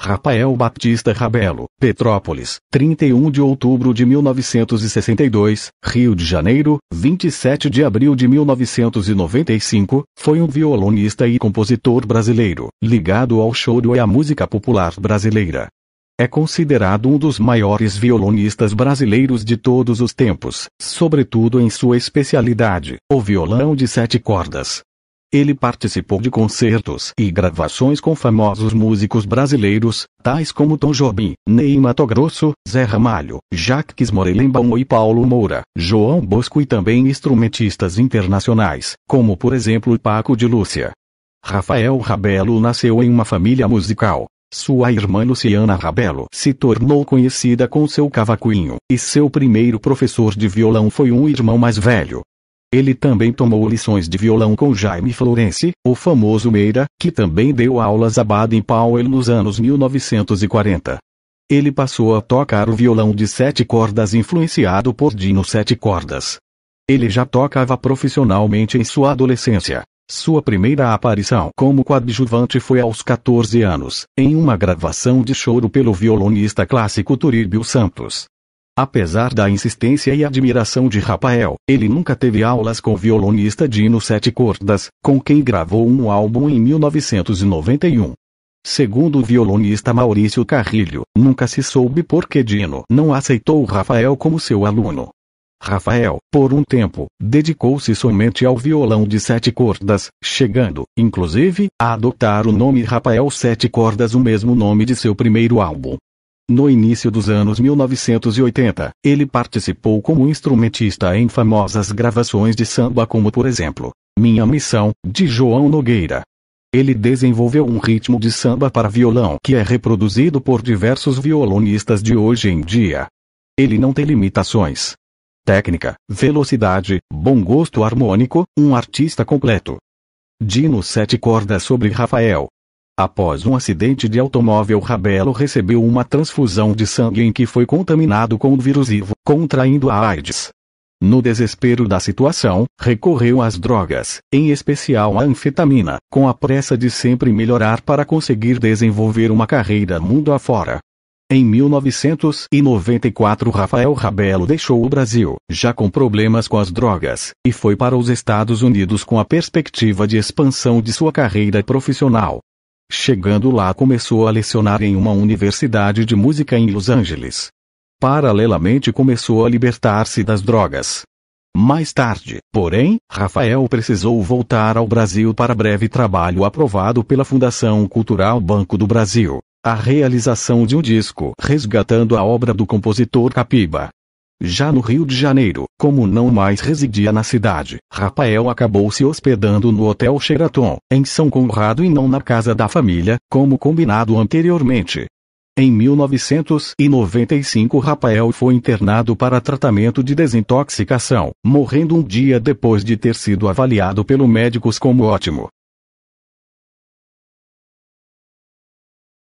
Rafael Batista Rabelo, Petrópolis, 31 de outubro de 1962, Rio de Janeiro, 27 de abril de 1995, foi um violonista e compositor brasileiro, ligado ao choro e à música popular brasileira. É considerado um dos maiores violonistas brasileiros de todos os tempos, sobretudo em sua especialidade, o violão de sete cordas. Ele participou de concertos e gravações com famosos músicos brasileiros, tais como Tom Jobim, Ney Mato Grosso, Zé Ramalho, Jacques Morelenbaum e Paulo Moura, João Bosco e também instrumentistas internacionais, como por exemplo Paco de Lúcia. Rafael Rabelo nasceu em uma família musical. Sua irmã Luciana Rabelo se tornou conhecida com seu cavaquinho, e seu primeiro professor de violão foi um irmão mais velho, ele também tomou lições de violão com Jaime Florence, o famoso Meira, que também deu aulas a Baden-Powell nos anos 1940. Ele passou a tocar o violão de sete cordas influenciado por Dino Sete Cordas. Ele já tocava profissionalmente em sua adolescência. Sua primeira aparição como coadjuvante foi aos 14 anos, em uma gravação de choro pelo violonista clássico Turíbio Santos. Apesar da insistência e admiração de Rafael, ele nunca teve aulas com o violonista Dino Sete Cordas, com quem gravou um álbum em 1991. Segundo o violonista Maurício Carrilho, nunca se soube por que Dino não aceitou Rafael como seu aluno. Rafael, por um tempo, dedicou-se somente ao violão de sete cordas, chegando, inclusive, a adotar o nome Rafael Sete Cordas, o mesmo nome de seu primeiro álbum. No início dos anos 1980, ele participou como instrumentista em famosas gravações de samba como por exemplo, Minha Missão, de João Nogueira. Ele desenvolveu um ritmo de samba para violão que é reproduzido por diversos violonistas de hoje em dia. Ele não tem limitações. Técnica, velocidade, bom gosto harmônico, um artista completo. Dino Sete Cordas sobre Rafael, Após um acidente de automóvel, Rabelo recebeu uma transfusão de sangue em que foi contaminado com o vírus Ivo, contraindo a AIDS. No desespero da situação, recorreu às drogas, em especial à anfetamina, com a pressa de sempre melhorar para conseguir desenvolver uma carreira mundo afora. Em 1994, Rafael Rabelo deixou o Brasil, já com problemas com as drogas, e foi para os Estados Unidos com a perspectiva de expansão de sua carreira profissional. Chegando lá, começou a lecionar em uma universidade de música em Los Angeles. Paralelamente, começou a libertar-se das drogas. Mais tarde, porém, Rafael precisou voltar ao Brasil para breve trabalho aprovado pela Fundação Cultural Banco do Brasil. A realização de um disco resgatando a obra do compositor Capiba. Já no Rio de Janeiro, como não mais residia na cidade, Rafael acabou se hospedando no Hotel Sheraton, em São Conrado e não na casa da família, como combinado anteriormente. Em 1995, Rafael foi internado para tratamento de desintoxicação, morrendo um dia depois de ter sido avaliado pelo médicos como ótimo.